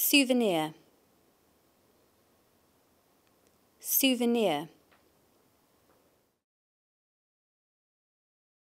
Souvenir. Souvenir.